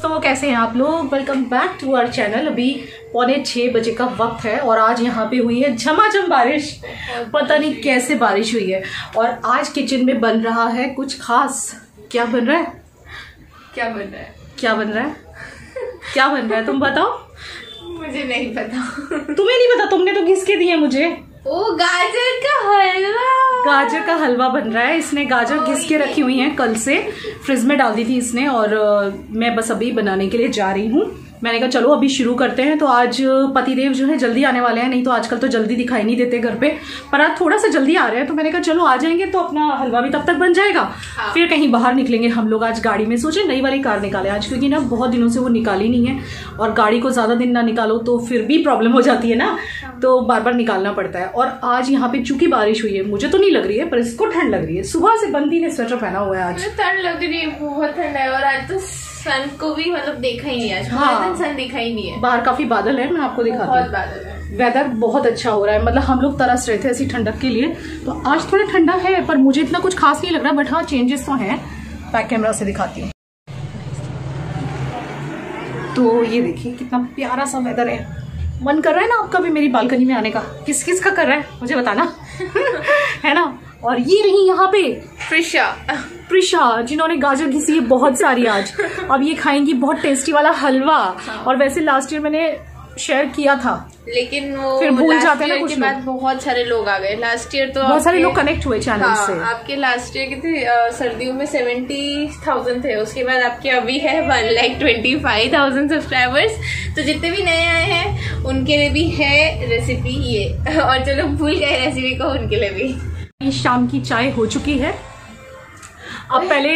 दोस्तों कैसे हैं आप लोग welcome back to our channel अभी पौने छः बजे का वक्त है और आज यहाँ पे हुई है झमाझम बारिश पता नहीं कैसे बारिश हुई है और आज किचन में बन रहा है कुछ खास क्या बन रहा है क्या बन रहा है क्या बन रहा है क्या बन रहा है तुम बताओ मुझे नहीं पता तुम्हें नहीं पता तुमने तो घिसके दिए मुझे ओ गाजर का हलवा गाजर का हलवा बन रहा है इसने गाजर घिस के रखी हुई है कल से फ्रिज में डाल दी थी इसने और मैं बस अभी बनाने के लिए जा रही हूँ मैंने कहा चलो अभी शुरू करते हैं तो आज पतिदेव जो है जल्दी आने वाले हैं नहीं तो आजकल तो जल्दी दिखाई नहीं देते घर पे पर आज थोड़ा सा जल्दी आ रहे हैं तो मैंने कहा चलो आ जाएंगे तो अपना हलवा भी तब तक बन जाएगा हाँ। फिर कहीं बाहर निकलेंगे हम लोग आज गाड़ी में सोचे नई वाली कार निकाले आज क्योंकि ना बहुत दिनों से वो निकाली नहीं है और गाड़ी को ज़्यादा दिन ना निकालो तो फिर भी प्रॉब्लम हो जाती है ना हाँ। तो बार बार निकालना पड़ता है और आज यहाँ पे चूंकि बारिश हुई है मुझे तो नहीं लग रही है पर इसको ठंड लग रही है सुबह से बंदी ने स्वेटर पहना हुआ है आज ठंड लग रही है बहुत ठंड है और आज तो सन को भी मतलब देखा ही नहीं है हाँ। सन देखा ही नहीं है बाहर काफी बादल है मैं आपको दिखा बहुत बादल है वेदर बहुत अच्छा हो रहा है मतलब हम लोग तरस रहे थे ऐसी ठंडक के लिए तो आज थोड़ा ठंडा है पर मुझे इतना कुछ खास नहीं लग रहा बट हाँ चेंजेस तो हैं बैक कैमरा से दिखाती हूँ तो ये देखिए कितना प्यारा सा वेदर है मन कर रहा है ना आपका भी मेरी बालकनी में आने का किस किस का कर रहा है मुझे बताना है ना और ये रही यहाँ पे प्रिशा प्रिशा जिन्होंने गाजर घिसी है बहुत सारी आज अब ये खाएंगी बहुत टेस्टी वाला हलवा हाँ। और वैसे लास्ट ईयर मैंने शेयर किया था लेकिन वो फिर भूल जाते हैं कुछ बाद बहुत सारे लोग आ गए लास्ट ईयर तो बहुत सारे लोग कनेक्ट हुए चैनल हाँ, से आपके लास्ट ईयर कितने सर्दियों में सेवेंटी थाउजेंड थे उसके बाद आपके अभी है one lakh twenty five thousand subscribers तो जितने भी नए आए हैं उनके लिए भी है रेसिपी ये और जो लोग भूल गए रेसिपी को उनके लिए भी ये शाम की चाय हो चुकी है अब पहले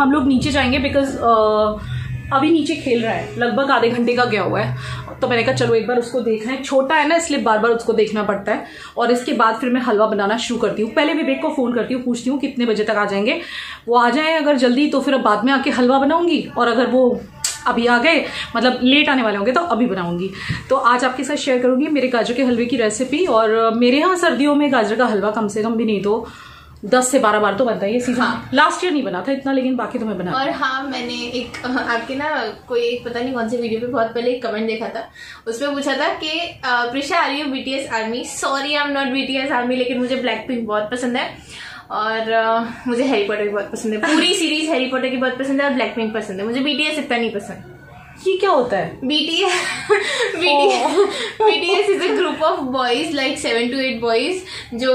हम लोग नीचे जाएंगे बिकॉज अभी नीचे खेल रहा है लगभग आधे घंटे का गया हुआ है तो मैंने कहा चलो एक बार उसको देखना है छोटा है ना इसलिए बार बार उसको देखना पड़ता है और इसके बाद फिर मैं हलवा बनाना शुरू करती हूँ पहले विवेक को फ़ोन करती हूँ पूछती हूँ कितने बजे तक आ जाएंगे वो आ जाए अगर जल्दी तो फिर अब बाद में आके हलवा बनाऊंगी और अगर वो अभी आ गए मतलब लेट आने वाले होंगे तो अभी बनाऊंगी तो आज आपके साथ शेयर करूंगी मेरे गाजर के हलवे की रेसिपी और मेरे यहाँ सर्दियों में गाजर का हलवा कम से कम भी नहीं तो दस से बारह बार तो बनता है ये सीजन हाँ। लास्ट ईयर नहीं बना था इतना लेकिन बाकी तो मैं बना और हाँ मैंने एक आपके ना कोई एक पता नहीं कौन सी वीडियो पे बहुत पहले एक कमेंट देखा था उसमें पूछा था कि Prisha are you BTS army sorry I am not BTS army लेकिन मुझे ब्लैक पिंक बहुत पसंद है और uh, मुझे हैरी पॉटर की बहुत पसंद है पूरी सीरीज हैरी पॉटर की बहुत पसंद है और ब्लैक पिंक पसंद है मुझे बीटीएस इतना नहीं पसंद ये क्या होता है BTS BTS BTS is a group of boys like seven to eight boys जो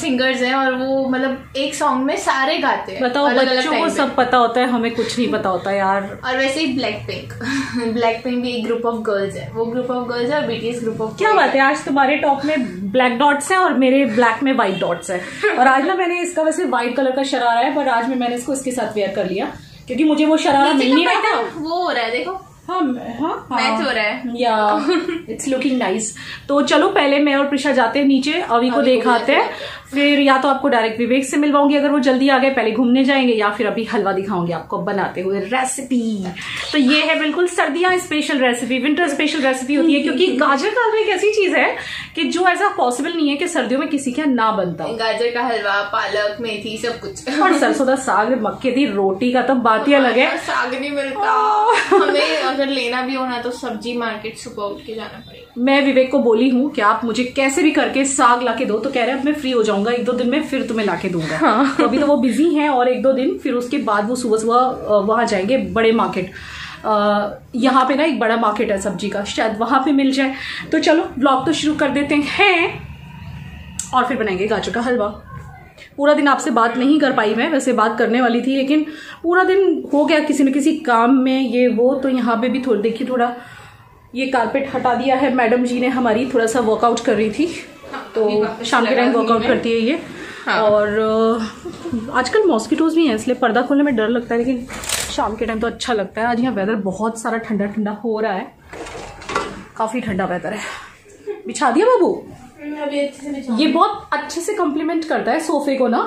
सिंगर्स uh, हैं और वो मतलब एक सॉन्ग में सारे गाते हैं बताओ बच्चों को सब पता होता है हमें कुछ नहीं पता होता यार और वैसे ही ब्लैक पिंक ब्लैक पिंक भी एक ग्रुप ऑफ गर्ल्स है वो ग्रुप ऑफ गर्ल्स है और बीटीएस ग्रुप ऑफ क्या बात है आज तुम्हारे टॉप में ब्लैक डॉट्स हैं और मेरे ब्लैक में व्हाइट डॉट्स है और आज ना मैंने इसका वैसे व्हाइट कलर का शरारा है पर आज में मैंने इसको इसके साथ वेयर कर लिया क्योंकि मुझे वो शरारा मिल नहीं रहा था वो हो रहा है देखो हाँ हाँ मैच हाँ। हो रहा है या इट्स लुकिंग नाइस तो चलो पहले मैं और प्रिशा जाते हैं नीचे अभी को देखाते हैं फिर या तो आपको डायरेक्ट विवेक से मिलवाऊंगी अगर वो जल्दी आ गए पहले घूमने जाएंगे या फिर अभी हलवा दिखाऊंगी आपको बनाते हुए रेसिपी तो ये है बिल्कुल सर्दियां special recipe winter special recipe होती है क्योंकि गाजर का हलवा एक ऐसी चीज है कि जो ऐसा पॉसिबल नहीं है कि सर्दियों में किसी के ना बनता गाजर का हलवा पालक मेथी सब कुछ और सरसों का साग मक्के दी रोटी का तो बात ही अलग है साग नहीं मिलता हाँ। हमें अगर लेना भी होना तो सब्जी मार्केट सुबह उठ के जाना पड़ेगा मैं विवेक को बोली हूँ कि आप मुझे कैसे भी करके साग लाके दो तो कह रहे हैं अब मैं फ्री हो जाऊंगा एक दो दिन में फिर तुम्हें लाके दूंगा हाँ। तो अभी तो वो बिजी हैं और एक दो दिन फिर उसके बाद वो सुबह सुबह वहां जाएंगे बड़े मार्केट यहाँ पे ना एक बड़ा मार्केट है सब्जी का शायद वहां पे मिल जाए तो चलो ब्लॉग तो शुरू कर देते हैं और फिर बनाएंगे गाजर का हलवा पूरा दिन आपसे बात नहीं कर पाई मैं वैसे बात करने वाली थी लेकिन पूरा दिन हो गया किसी न किसी काम में ये वो तो यहाँ पे भी थोड़ा देखिए थोड़ा ये कारपेट हटा दिया है मैडम जी ने हमारी थोड़ा सा वर्कआउट कर रही थी हाँ, तो, तो शाम के टाइम वर्कआउट करती है ये हाँ। और आजकल मॉस्किटोज भी हैं इसलिए पर्दा खोलने में डर लगता है लेकिन शाम के टाइम तो अच्छा लगता है आज यहाँ वेदर बहुत सारा ठंडा ठंडा हो रहा है काफ़ी ठंडा वेदर है बिछा दिया बाबू ये बहुत अच्छे से कॉम्प्लीमेंट करता है सोफे को ना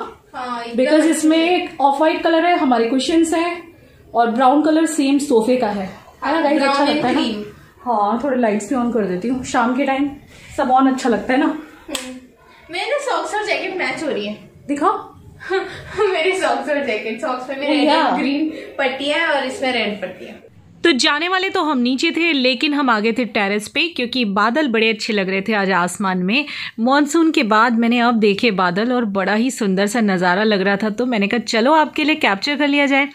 बिकॉज हाँ, इसमें ऑफ वाइट कलर है हमारे क्वेश्चन है और ब्राउन कलर सेम सोफे का है गाइस अच्छा लगता है ना हाँ थोड़े लाइट्स भी ऑन कर देती हूँ शाम के टाइम सब ऑन अच्छा लगता है ना हम्म। मेरे ना सॉक्स और जैकेट मैच हो रही है दिखाओ मेरे सॉक्स और जैकेट सॉक्स में मेरे ग्रीन oh, पट्टी है और इसमें रेड पट्टी है तो जाने वाले तो हम नीचे थे लेकिन हम आगे थे टेरेस पे क्योंकि बादल बड़े अच्छे लग रहे थे आज आसमान में मानसून के बाद मैंने अब देखे बादल और बड़ा ही सुंदर सा नज़ारा लग रहा था तो मैंने कहा चलो आपके लिए कैप्चर कर लिया जाए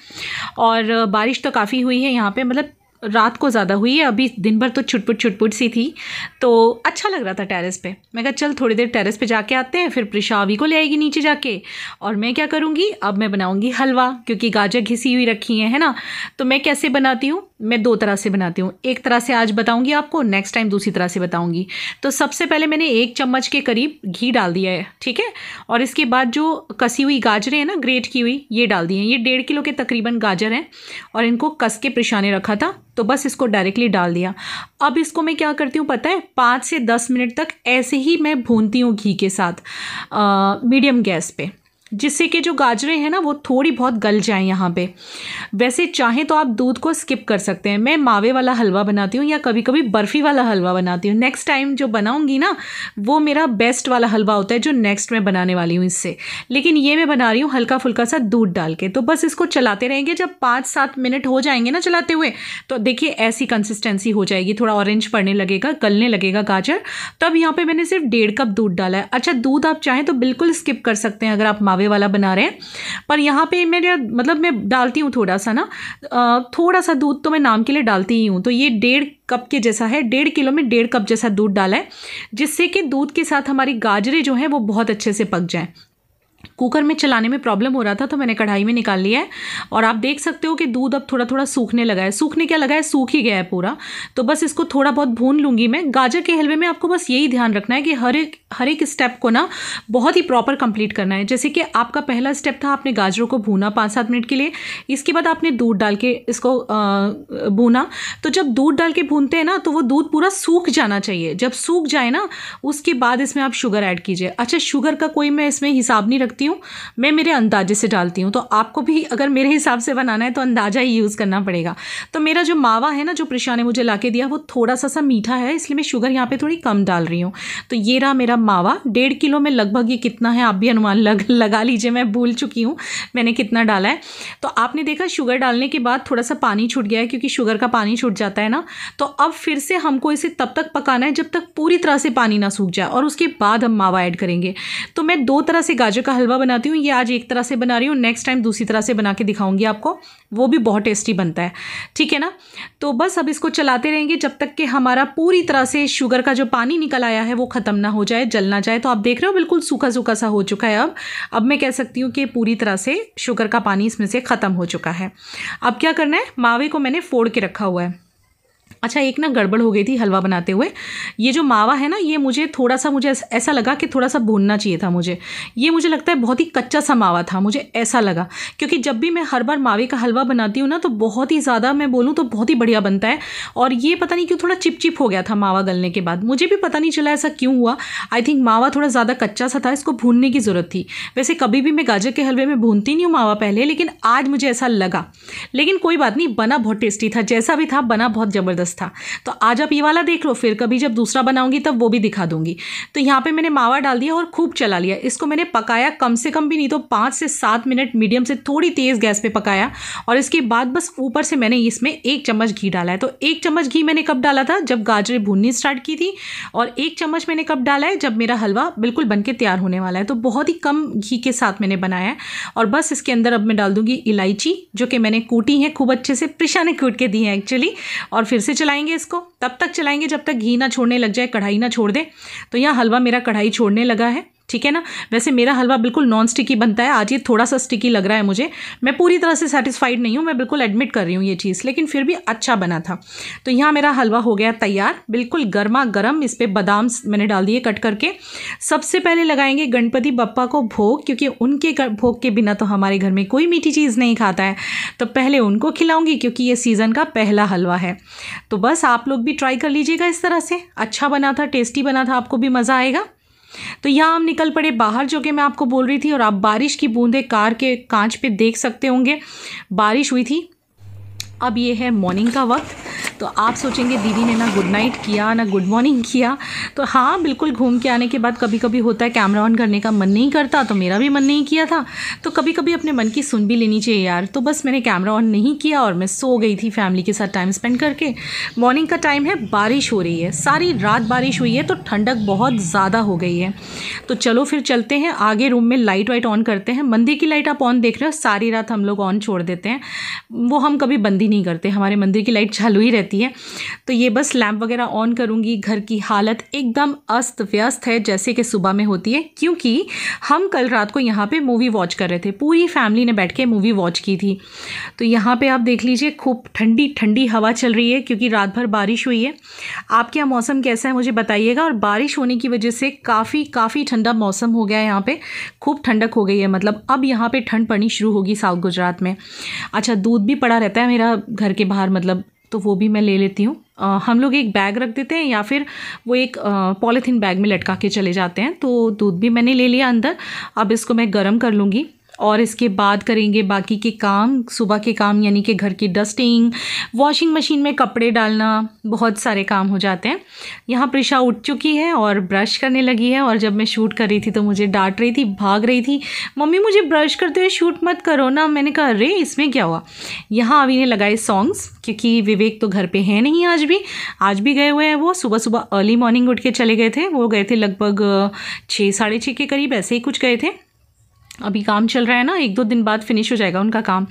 और बारिश तो काफ़ी हुई है यहाँ पर मतलब रात को ज़्यादा हुई है अभी दिन भर तो छुटपुट छुटपुट सी थी तो अच्छा लग रहा था टेरेस पे मैं कहा चल थोड़ी देर टेरेस पे जाके आते हैं फिर अभी को ले आएगी नीचे जाके और मैं क्या करूँगी अब मैं बनाऊँगी हलवा क्योंकि गाजर घिसी हुई रखी है, है ना तो मैं कैसे बनाती हूँ मैं दो तरह से बनाती हूँ एक तरह से आज बताऊँगी आपको नेक्स्ट टाइम दूसरी तरह से बताऊँगी तो सबसे पहले मैंने एक चम्मच के करीब घी डाल दिया है ठीक है और इसके बाद जो कसी हुई गाजरें हैं ना ग्रेट की हुई ये डाल दी हैं ये डेढ़ किलो के तकरीबन गाजर हैं और इनको कस के परेशाने रखा था तो बस इसको डायरेक्टली डाल दिया अब इसको मैं क्या करती हूँ पता है पाँच से दस मिनट तक ऐसे ही मैं भूनती हूँ घी के साथ मीडियम गैस पर जिससे कि जो गाजरें हैं ना वो थोड़ी बहुत गल जाएं यहाँ पे वैसे चाहें तो आप दूध को स्किप कर सकते हैं मैं मावे वाला हलवा बनाती हूँ या कभी कभी बर्फ़ी वाला हलवा बनाती हूँ नेक्स्ट टाइम जो बनाऊँगी ना वो मेरा बेस्ट वाला हलवा होता है जो नेक्स्ट मैं बनाने वाली हूँ इससे लेकिन ये मैं बना रही हूँ हल्का फुल्का सा दूध डाल के तो बस इसको चलाते रहेंगे जब पाँच सात मिनट हो जाएंगे ना चलाते हुए तो देखिए ऐसी कंसिस्टेंसी हो जाएगी थोड़ा ऑरेंज पड़ने लगेगा गलने लगेगा गाजर तब यहाँ पर मैंने सिर्फ डेढ़ कप दूध डाला है अच्छा दूध आप चाहें तो बिल्कुल स्किप कर सकते हैं अगर आप मावे वाला बना रहे हैं पर यहाँ पे मेरे मतलब मैं डालती हूँ थोड़ा सा ना थोड़ा सा दूध तो मैं नाम के लिए डालती ही हूँ तो ये डेढ़ कप के जैसा है डेढ़ किलो में डेढ़ कप जैसा दूध डाला है जिससे कि दूध के साथ हमारी गाजरें जो हैं वो बहुत अच्छे से पक जाएँ कुकर में चलाने में प्रॉब्लम हो रहा था तो मैंने कढ़ाई में निकाल लिया है और आप देख सकते हो कि दूध अब थोड़ा थोड़ा सूखने लगा है सूखने क्या लगा है सूख ही गया है पूरा तो बस इसको थोड़ा बहुत भून लूँगी मैं गाजर के हलवे में आपको बस यही ध्यान रखना है कि हर एक हर एक स्टेप को ना बहुत ही प्रॉपर कंप्लीट करना है जैसे कि आपका पहला स्टेप था आपने गाजरों को भूना पाँच सात मिनट के लिए इसके बाद आपने दूध डाल के इसको भूना तो जब दूध डाल के भूनते हैं ना तो वो दूध पूरा सूख जाना चाहिए जब सूख जाए ना उसके बाद इसमें आप शुगर ऐड कीजिए अच्छा शुगर का कोई मैं इसमें हिसाब नहीं रखती हूँ मैं मेरे अंदाजे से डालती हूँ तो आपको भी अगर मेरे हिसाब से बनाना है तो अंदाज़ा ही यूज़ करना पड़ेगा तो मेरा जो मावा है ना जो प्रशा ने मुझे ला के दिया वो थोड़ा सा सा मीठा है इसलिए मैं शुगर यहाँ पर थोड़ी कम डाल रही हूँ तो ये रहा मेरा मावा डेढ़ किलो में लगभग ये कितना है आप भी अनुमान लग लगा लीजिए मैं भूल चुकी हूँ मैंने कितना डाला है तो आपने देखा शुगर डालने के बाद थोड़ा सा पानी छूट गया है क्योंकि शुगर का पानी छूट जाता है ना तो अब फिर से हमको इसे तब तक पकाना है जब तक पूरी तरह से पानी ना सूख जाए और उसके बाद हम मावा ऐड करेंगे तो मैं दो तरह से गाजर का हलवा हलवा बनाती हूँ ये आज एक तरह से बना रही हूँ नेक्स्ट टाइम दूसरी तरह से बना के दिखाऊंगी आपको वो भी बहुत टेस्टी बनता है ठीक है ना तो बस अब इसको चलाते रहेंगे जब तक कि हमारा पूरी तरह से शुगर का जो पानी निकल आया है वो ख़त्म ना हो जाए जल ना जाए तो आप देख रहे हो बिल्कुल सूखा सूखा सा हो चुका है अब अब मैं कह सकती हूँ कि पूरी तरह से शुगर का पानी इसमें से ख़त्म हो चुका है अब क्या करना है मावे को मैंने फोड़ के रखा हुआ है अच्छा एक ना गड़बड़ हो गई थी हलवा बनाते हुए ये जो मावा है ना ये मुझे थोड़ा सा मुझे ऐसा लगा कि थोड़ा सा भूनना चाहिए था मुझे ये मुझे लगता है बहुत ही कच्चा सा मावा था मुझे ऐसा लगा क्योंकि जब भी मैं हर बार मावे का हलवा बनाती हूँ ना तो बहुत ही ज़्यादा मैं बोलूँ तो बहुत ही बढ़िया बनता है और ये पता नहीं क्यों थोड़ा चिपचिप हो गया था मावा गलने के बाद मुझे भी पता नहीं चला ऐसा क्यों हुआ आई थिंक मावा थोड़ा ज़्यादा कच्चा सा था इसको भूनने की ज़रूरत थी वैसे कभी भी मैं गाजर के हलवे में भूनती नहीं हूँ मावा पहले लेकिन आज मुझे ऐसा लगा लेकिन कोई बात नहीं बना बहुत टेस्टी था जैसा भी था बना बहुत ज़बरदस्त था तो आज आप ये वाला देख लो फिर कभी जब दूसरा बनाऊंगी तब वो भी दिखा दूंगी तो यहाँ पे मैंने मावा डाल दिया और खूब चला लिया इसको मैंने पकाया कम से कम भी नहीं तो पाँच से सात मिनट मीडियम से थोड़ी तेज़ गैस पर पकाया और इसके बाद बस ऊपर से मैंने इसमें एक चम्मच घी डाला है तो एक चम्मच घी मैंने कब डाला था जब गाजरें भूननी स्टार्ट की थी और एक चम्मच मैंने कब डाला है जब मेरा हलवा बिल्कुल बन के तैयार होने वाला है तो बहुत ही कम घी के साथ मैंने बनाया है और बस इसके अंदर अब मैं डाल दूंगी इलायची जो कि मैंने कूटी है खूब अच्छे से प्रिशा ने कूट के दी है एक्चुअली और फिर से चलाएंगे इसको तब तक चलाएंगे जब तक घी ना छोड़ने लग जाए कढ़ाई ना छोड़ दे तो यहाँ हलवा मेरा कढ़ाई छोड़ने लगा है ठीक है ना वैसे मेरा हलवा बिल्कुल नॉन स्टिकी बनता है आज ये थोड़ा सा स्टिकी लग रहा है मुझे मैं पूरी तरह से सेटिस्फाइड नहीं हूँ मैं बिल्कुल एडमिट कर रही हूँ ये चीज़ लेकिन फिर भी अच्छा बना था तो यहाँ मेरा हलवा हो गया तैयार बिल्कुल गर्मा गर्म इस पर बादाम मैंने डाल दिए कट करके सबसे पहले लगाएंगे गणपति बप्पा को भोग क्योंकि उनके भोग के बिना तो हमारे घर में कोई मीठी चीज़ नहीं खाता है तो पहले उनको खिलाऊंगी क्योंकि ये सीज़न का पहला हलवा है तो बस आप लोग भी ट्राई कर लीजिएगा इस तरह से अच्छा बना था टेस्टी बना था आपको भी मज़ा आएगा तो यहाँ हम निकल पड़े बाहर जो कि मैं आपको बोल रही थी और आप बारिश की बूंदें कार के कांच पे देख सकते होंगे बारिश हुई थी अब ये है मॉर्निंग का वक्त तो आप सोचेंगे दीदी ने ना गुड नाइट किया ना गुड मॉर्निंग किया तो हाँ बिल्कुल घूम के आने के बाद कभी कभी होता है कैमरा ऑन करने का मन नहीं करता तो मेरा भी मन नहीं किया था तो कभी कभी अपने मन की सुन भी लेनी चाहिए यार तो बस मैंने कैमरा ऑन नहीं किया और मैं सो गई थी फैमिली के साथ टाइम स्पेंड करके मॉर्निंग का टाइम है बारिश हो रही है सारी रात बारिश हुई है तो ठंडक बहुत ज़्यादा हो गई है तो चलो फिर चलते हैं आगे रूम में लाइट वाइट ऑन करते हैं मंदिर की लाइट आप ऑन देख रहे हो सारी रात हम लोग ऑन छोड़ देते हैं वो हम कभी बंद ही नहीं करते हमारे मंदिर की लाइट चालू ही रहती रहती है तो ये बस लैम्प वगैरह ऑन करूँगी घर की हालत एकदम अस्त व्यस्त है जैसे कि सुबह में होती है क्योंकि हम कल रात को यहाँ पे मूवी वॉच कर रहे थे पूरी फैमिली ने बैठ के मूवी वॉच की थी तो यहाँ पे आप देख लीजिए खूब ठंडी ठंडी हवा चल रही है क्योंकि रात भर बारिश हुई है आपके यहाँ मौसम कैसा है मुझे बताइएगा और बारिश होने की वजह से काफ़ी काफ़ी ठंडा मौसम हो गया है यहाँ पे खूब ठंडक हो गई है मतलब अब यहाँ पे ठंड पड़नी शुरू होगी साउथ गुजरात में अच्छा दूध भी पड़ा रहता है मेरा घर के बाहर मतलब तो वो भी मैं ले लेती हूँ हम लोग एक बैग रख देते हैं या फिर वो एक पॉलीथीन बैग में लटका के चले जाते हैं तो दूध भी मैंने ले लिया अंदर अब इसको मैं गर्म कर लूँगी और इसके बाद करेंगे बाकी के काम सुबह के काम यानी कि घर की डस्टिंग वॉशिंग मशीन में कपड़े डालना बहुत सारे काम हो जाते हैं यहाँ प्रिशा उठ चुकी है और ब्रश करने लगी है और जब मैं शूट कर रही थी तो मुझे डांट रही थी भाग रही थी मम्मी मुझे ब्रश करते हुए शूट मत करो ना मैंने कहा अरे इसमें क्या हुआ यहाँ अभी ने लगाए सॉन्ग्स क्योंकि विवेक तो घर पर हैं नहीं आज भी आज भी गए हुए हैं वो सुबह सुबह अर्ली मॉर्निंग उठ के चले गए थे वो गए थे लगभग छः साढ़े छः के करीब ऐसे ही कुछ गए थे अभी काम चल रहा है ना एक दो दिन बाद फिनिश हो जाएगा उनका काम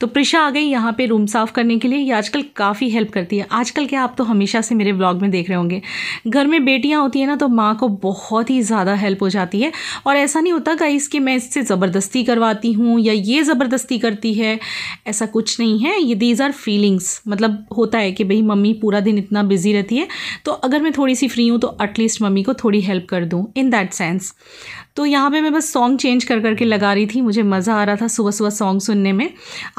तो प्रिशा आ गई यहाँ पे रूम साफ़ करने के लिए ये आजकल काफ़ी हेल्प करती है आजकल क्या आप तो हमेशा से मेरे ब्लॉग में देख रहे होंगे घर में बेटियाँ होती हैं ना तो माँ को बहुत ही ज़्यादा हेल्प हो जाती है और ऐसा नहीं होता गाइस कि मैं इससे ज़बरदस्ती करवाती हूँ या ये ज़बरदस्ती करती है ऐसा कुछ नहीं है ये दीज आर फीलिंग्स मतलब होता है कि भाई मम्मी पूरा दिन इतना बिजी रहती है तो अगर मैं थोड़ी सी फ्री हूँ तो एटलीस्ट मम्मी को थोड़ी हेल्प कर दूँ इन दैट सेंस तो यहाँ पे मैं बस सॉन्ग चेंज कर करके लगा रही थी मुझे मज़ा आ रहा था सुबह सुबह सॉन्ग सुनने में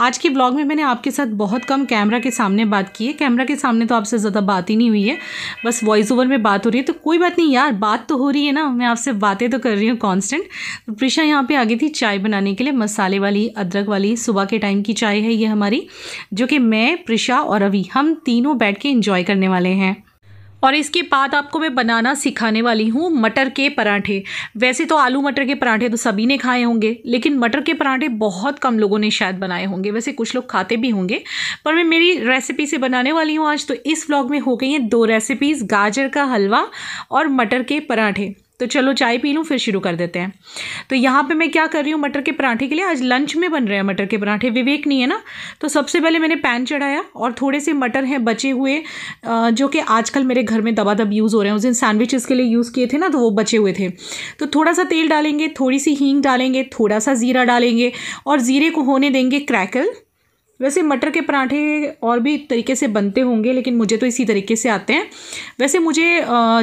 आज के ब्लॉग में मैंने आपके साथ बहुत कम कैमरा के सामने बात की है कैमरा के सामने तो आपसे ज़्यादा बात ही नहीं हुई है बस वॉइस ओवर में बात हो रही है तो कोई बात नहीं यार बात तो हो रही है ना मैं आपसे बातें तो कर रही हूँ कॉन्स्टेंट तो प्रिशा यहाँ पर आ गई थी चाय बनाने के लिए मसाले वाली अदरक वाली सुबह के टाइम की चाय है ये हमारी जो कि मैं प्रिशा और रवि हम तीनों बैठ के इंजॉय करने वाले हैं और इसके बाद आपको मैं बनाना सिखाने वाली हूँ मटर के पराठे वैसे तो आलू मटर के पराठे तो सभी ने खाए होंगे लेकिन मटर के पराठे बहुत कम लोगों ने शायद बनाए होंगे वैसे कुछ लोग खाते भी होंगे पर मैं मेरी रेसिपी से बनाने वाली हूँ आज तो इस व्लॉग में हो गई हैं दो रेसिपीज़ गाजर का हलवा और मटर के पराठे तो चलो चाय पी लूँ फिर शुरू कर देते हैं तो यहाँ पे मैं क्या कर रही हूँ मटर के पराठे के लिए आज लंच में बन रहे हैं मटर के पराठे विवेक नहीं है ना तो सबसे पहले मैंने पैन चढ़ाया और थोड़े से मटर हैं बचे हुए जो कि आजकल मेरे घर में दबा दब यूज़ हो रहे हैं उस दिन सैंडविचेस के लिए यूज़ किए थे ना तो वो बचे हुए थे तो थोड़ा सा तेल डालेंगे थोड़ी सी हींग डालेंगे थोड़ा सा ज़ीरा डालेंगे और ज़ीरे को होने देंगे क्रैकल वैसे मटर के पराठे और भी तरीके से बनते होंगे लेकिन मुझे तो इसी तरीके से आते हैं वैसे मुझे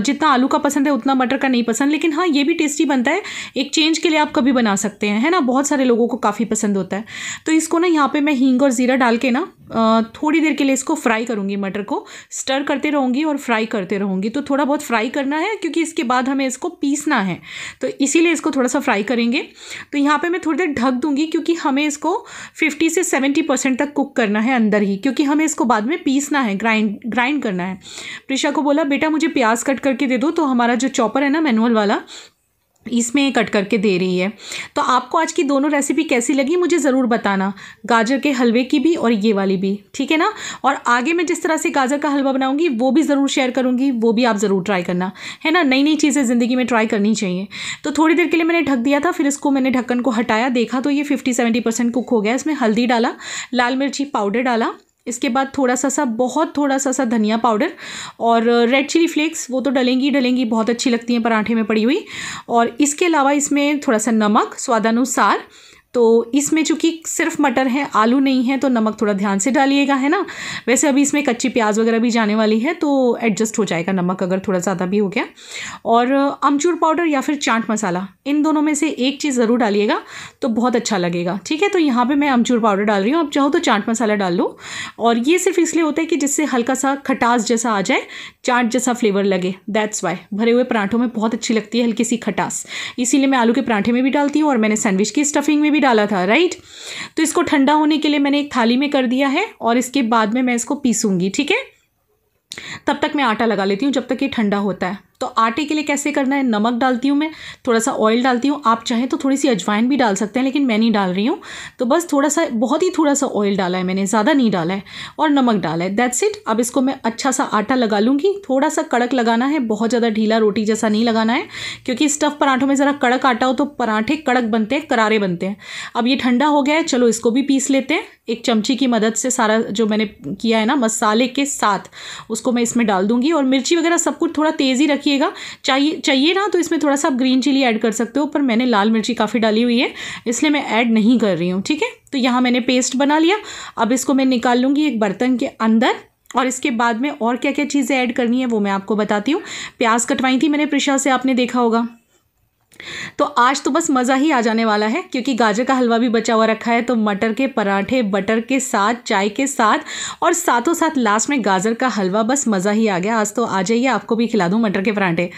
जितना आलू का पसंद है उतना मटर का नहीं पसंद लेकिन हाँ ये भी टेस्टी बनता है एक चेंज के लिए आप कभी बना सकते हैं है ना बहुत सारे लोगों को काफ़ी पसंद होता है तो इसको ना यहाँ पर मैं हींग और ज़ीरा डाल के ना थोड़ी देर के लिए इसको फ्राई करूँगी मटर को स्टर करते रहूँगी और फ्राई करते रहूँगी तो थोड़ा बहुत फ्राई करना है क्योंकि इसके बाद हमें इसको पीसना है तो इसीलिए इसको थोड़ा सा फ्राई करेंगे तो यहाँ पे मैं थोड़ी देर ढक दूँगी क्योंकि हमें इसको 50 से 70 परसेंट तक कुक करना है अंदर ही क्योंकि हमें इसको बाद में पीसना है ग्राइंड ग्राइंड करना है प्रिशा को बोला बेटा मुझे प्याज कट करके दे दो तो हमारा जो चॉपर है ना मैनुअल वाला इसमें कट करके दे रही है तो आपको आज की दोनों रेसिपी कैसी लगी मुझे ज़रूर बताना गाजर के हलवे की भी और ये वाली भी ठीक है ना और आगे मैं जिस तरह से गाजर का हलवा बनाऊंगी वो भी ज़रूर शेयर करूंगी वो भी आप ज़रूर ट्राई करना है ना नई नई चीज़ें ज़िंदगी में ट्राई करनी चाहिए तो थोड़ी देर के लिए मैंने ढक दिया था फिर इसको मैंने ढक्कन को हटाया देखा तो ये फिफ्टी सेवेंटी कुक हो गया इसमें हल्दी डाला लाल मिर्ची पाउडर डाला इसके बाद थोड़ा सा सा बहुत थोड़ा सा सा धनिया पाउडर और रेड चिली फ्लेक्स वो तो डलेंगी डलेंगी बहुत अच्छी लगती हैं पराठे में पड़ी हुई और इसके अलावा इसमें थोड़ा सा नमक स्वादानुसार तो इसमें चूँकि सिर्फ मटर है आलू नहीं है तो नमक थोड़ा ध्यान से डालिएगा है ना वैसे अभी इसमें कच्ची प्याज वगैरह भी जाने वाली है तो एडजस्ट हो जाएगा नमक अगर थोड़ा ज़्यादा भी हो गया और अमचूर पाउडर या फिर चाट मसाला इन दोनों में से एक चीज़ ज़रूर डालिएगा तो बहुत अच्छा लगेगा ठीक है तो यहाँ पर मैं अमचूर पाउडर डाल रही हूँ आप चाहो तो चाट मसाला डाल लो और ये सिर्फ इसलिए होता है कि जिससे हल्का सा खटास जैसा आ जाए चाट जैसा फ्लेवर लगे दैट्स वाई भरे हुए पराठों में बहुत अच्छी लगती है हल्की सी खटास इसीलिए मैं आलू के पराठे में भी डालती हूँ और मैंने सैंडविच की स्टफिंग में भी डाला था राइट तो इसको ठंडा होने के लिए मैंने एक थाली में कर दिया है और इसके बाद में मैं इसको पीसूंगी ठीक है तब तक मैं आटा लगा लेती हूँ जब तक ये ठंडा होता है तो आटे के लिए कैसे करना है नमक डालती हूँ मैं थोड़ा सा ऑयल डालती हूँ आप चाहें तो थोड़ी सी अजवाइन भी डाल सकते हैं लेकिन मैं नहीं डाल रही हूँ तो बस थोड़ा सा बहुत ही थोड़ा सा ऑयल डाला है मैंने ज़्यादा नहीं डाला है और नमक डाला है दैट्स इट अब इसको मैं अच्छा सा आटा लगा लूँगी थोड़ा सा कड़क लगाना है बहुत ज़्यादा ढीला रोटी जैसा नहीं लगाना है क्योंकि स्टफ़ पराठों में ज़रा कड़क आटा हो तो पराठे कड़क बनते हैं करारे बनते हैं अब ये ठंडा हो गया है चलो इसको भी पीस लेते हैं एक चमची की मदद से सारा जो मैंने किया है ना मसाले के साथ उसको को मैं इसमें डाल दूंगी और मिर्ची वगैरह सब कुछ थोड़ा तेज़ ही रखिएगा चाहिए चाहिए ना तो इसमें थोड़ा सा आप ग्रीन चिली ऐड कर सकते हो पर मैंने लाल मिर्ची काफ़ी डाली हुई है इसलिए मैं ऐड नहीं कर रही हूँ ठीक है तो यहाँ मैंने पेस्ट बना लिया अब इसको मैं निकाल लूँगी एक बर्तन के अंदर और इसके बाद में और क्या क्या चीज़ें ऐड करनी है वो मैं आपको बताती हूँ प्याज कटवाई थी मैंने प्रिशा से आपने देखा होगा तो आज तो बस मज़ा ही आ जाने वाला है क्योंकि गाजर का हलवा भी बचा हुआ रखा है तो मटर के पराठे बटर के साथ चाय के साथ और साथों साथ लास्ट में गाजर का हलवा बस मज़ा ही आ गया आज तो आ जाइए आपको भी खिला दूँ मटर के पराठे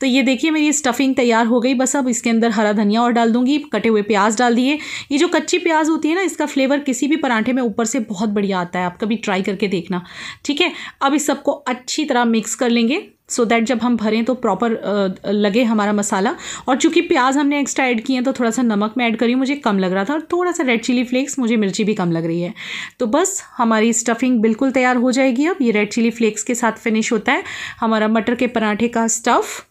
तो ये देखिए मेरी स्टफिंग तैयार हो गई बस अब इसके अंदर हरा धनिया और डाल दूँगी कटे हुए प्याज डाल दिए ये जो कच्ची प्याज होती है ना इसका फ्लेवर किसी भी पराठे में ऊपर से बहुत बढ़िया आता है आप कभी ट्राई करके देखना ठीक है अब इस सबको अच्छी तरह मिक्स कर लेंगे सो so दैट जब हम भरें तो प्रॉपर लगे हमारा मसाला और चूंकि प्याज हमने एक्स्ट्रा ऐड किए हैं तो थोड़ा सा नमक मैं ऐड करी मुझे कम लग रहा था और थोड़ा सा रेड चिली फ्लेक्स मुझे मिर्ची भी कम लग रही है तो बस हमारी स्टफिंग बिल्कुल तैयार हो जाएगी अब ये रेड चिली फ्लेक्स के साथ फिनिश होता है हमारा मटर के पराठे का स्टफ़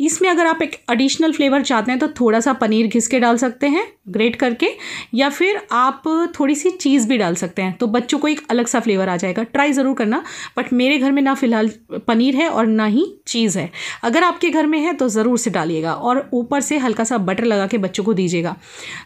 इसमें अगर आप एक एडिशनल फ्लेवर चाहते हैं तो थोड़ा सा पनीर घिस के डाल सकते हैं ग्रेट करके या फिर आप थोड़ी सी चीज़ भी डाल सकते हैं तो बच्चों को एक अलग सा फ्लेवर आ जाएगा ट्राई ज़रूर करना बट मेरे घर में ना फ़िलहाल पनीर है और ना ही चीज़ है अगर आपके घर में है तो ज़रूर से डालिएगा और ऊपर से हल्का सा बटर लगा के बच्चों को दीजिएगा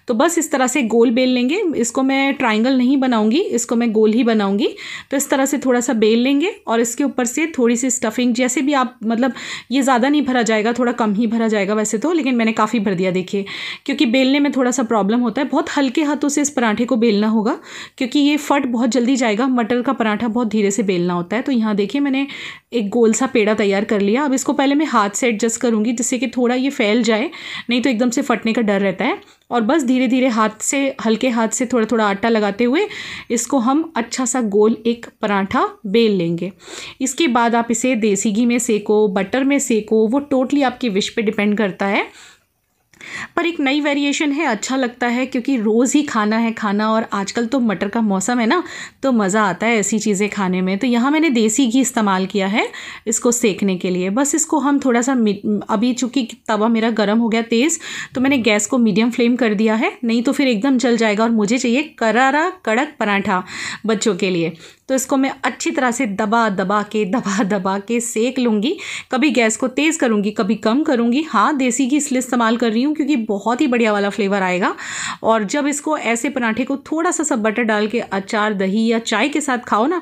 तो बस इस तरह से गोल बेल लेंगे इसको मैं ट्राइंगल नहीं बनाऊँगी इसको मैं गोल ही बनाऊँगी तो इस तरह से थोड़ा सा बेल लेंगे और इसके ऊपर से थोड़ी सी स्टफिंग जैसे भी आप मतलब ये ज़्यादा नहीं भरा भरा जाएगा थोड़ा कम ही भरा जाएगा वैसे तो लेकिन मैंने काफ़ी भर दिया देखिए क्योंकि बेलने में थोड़ा सा प्रॉब्लम होता है बहुत हल्के हाथों से इस पराठे को बेलना होगा क्योंकि ये फट बहुत जल्दी जाएगा मटर का पराठा बहुत धीरे से बेलना होता है तो यहाँ देखिए मैंने एक गोल सा पेड़ा तैयार कर लिया अब इसको पहले मैं हाथ से एडजस्ट करूँगी जिससे कि थोड़ा ये फैल जाए नहीं तो एकदम से फटने का डर रहता है और बस धीरे धीरे हाथ से हल्के हाथ से थोड़ा थोड़ा आटा लगाते हुए इसको हम अच्छा सा गोल एक पराठा बेल लेंगे इसके बाद आप इसे देसी घी में सेको बटर में सेको वो टोटली आपकी विश पे डिपेंड करता है पर एक नई वेरिएशन है अच्छा लगता है क्योंकि रोज़ ही खाना है खाना और आजकल तो मटर का मौसम है ना तो मज़ा आता है ऐसी चीज़ें खाने में तो यहाँ मैंने देसी घी इस्तेमाल किया है इसको सेकने के लिए बस इसको हम थोड़ा सा अभी चूँकि तवा मेरा गर्म हो गया तेज़ तो मैंने गैस को मीडियम फ्लेम कर दिया है नहीं तो फिर एकदम जल जाएगा और मुझे चाहिए करारा कड़क पराठा बच्चों के लिए तो इसको मैं अच्छी तरह से दबा दबा के दबा दबा के सेक लूँगी कभी गैस को तेज़ करूँगी कभी कम करूँगी हाँ देसी घी इसलिए इस्तेमाल कर रही हूँ क्योंकि बहुत ही बढ़िया वाला फ्लेवर आएगा और जब इसको ऐसे पराठे को थोड़ा सा सब बटर डाल के अचार दही या चाय के साथ खाओ ना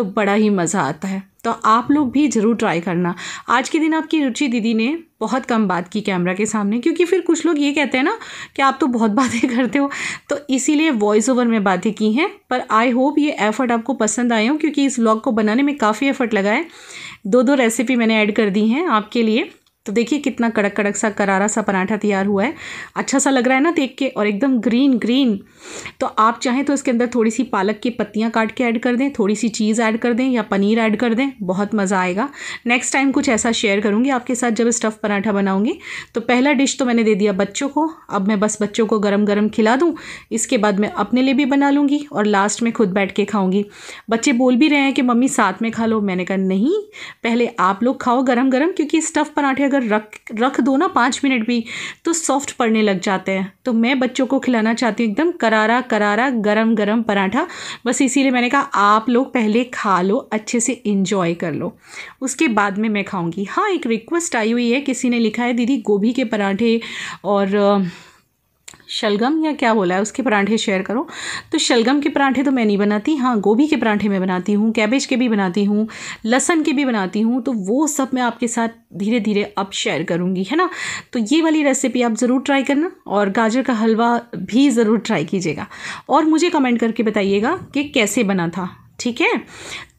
तो बड़ा ही मज़ा आता है तो आप लोग भी ज़रूर ट्राई करना आज के दिन आपकी रुचि दीदी ने बहुत कम बात की कैमरा के सामने क्योंकि फिर कुछ लोग ये कहते हैं ना कि आप तो बहुत बातें करते हो तो इसीलिए वॉइस ओवर में बातें की हैं पर आई होप ये एफ़र्ट आपको पसंद आए हो क्योंकि इस व्लॉग को बनाने में काफ़ी एफ़र्ट लगा है दो दो रेसिपी मैंने ऐड कर दी हैं आपके लिए तो देखिए कितना कड़क कड़क सा करारा सा पराठा तैयार हुआ है अच्छा सा लग रहा है ना देख के और एकदम ग्रीन ग्रीन तो आप चाहें तो इसके अंदर थोड़ी सी पालक की पत्तियाँ काट के ऐड कर दें थोड़ी सी चीज़ ऐड कर दें या पनीर ऐड कर दें बहुत मज़ा आएगा नेक्स्ट टाइम कुछ ऐसा शेयर करूँगी आपके साथ जब स्टफ़ पराठा बनाऊँगी तो पहला डिश तो मैंने दे दिया बच्चों को अब मैं बस बच्चों को गर्म गर्म खिला दूँ इसके बाद मैं अपने लिए भी बना लूँगी और लास्ट में खुद बैठ के खाऊँगी बच्चे बोल भी रहे हैं कि मम्मी साथ में खा लो मैंने कहा नहीं पहले आप लोग खाओ गरम गरम क्योंकि स्टफ़ पराठे अगर अगर रख रख दो ना पाँच मिनट भी तो सॉफ्ट पड़ने लग जाते हैं तो मैं बच्चों को खिलाना चाहती हूँ एकदम करारा करारा गरम गरम पराठा बस इसीलिए मैंने कहा आप लोग पहले खा लो अच्छे से इंजॉय कर लो उसके बाद में मैं खाऊँगी हाँ एक रिक्वेस्ट आई हुई है किसी ने लिखा है दीदी गोभी के पराठे और शलगम या क्या बोला है उसके परांठे शेयर करो तो शलगम के परांठे तो मैं नहीं बनाती हाँ गोभी के परांठे मैं बनाती हूँ कैबेज के भी बनाती हूँ लहसन के भी बनाती हूँ तो वो सब मैं आपके साथ धीरे धीरे अब शेयर करूँगी है ना तो ये वाली रेसिपी आप ज़रूर ट्राई करना और गाजर का हलवा भी ज़रूर ट्राई कीजिएगा और मुझे कमेंट करके बताइएगा कि कैसे बना था ठीक है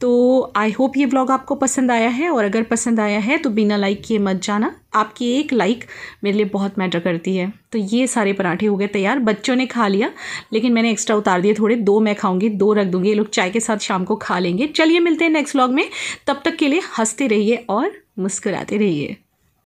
तो आई होप ये ब्लॉग आपको पसंद आया है और अगर पसंद आया है तो बिना लाइक किए मत जाना आपकी एक लाइक मेरे लिए बहुत मैटर करती है तो ये सारे पराठे हो गए तैयार बच्चों ने खा लिया लेकिन मैंने एक्स्ट्रा उतार दिए थोड़े दो मैं खाऊंगी दो रख दूंगी ये लोग चाय के साथ शाम को खा लेंगे चलिए मिलते हैं नेक्स्ट ब्लॉग में तब तक के लिए हंसते रहिए और मुस्कुराते रहिए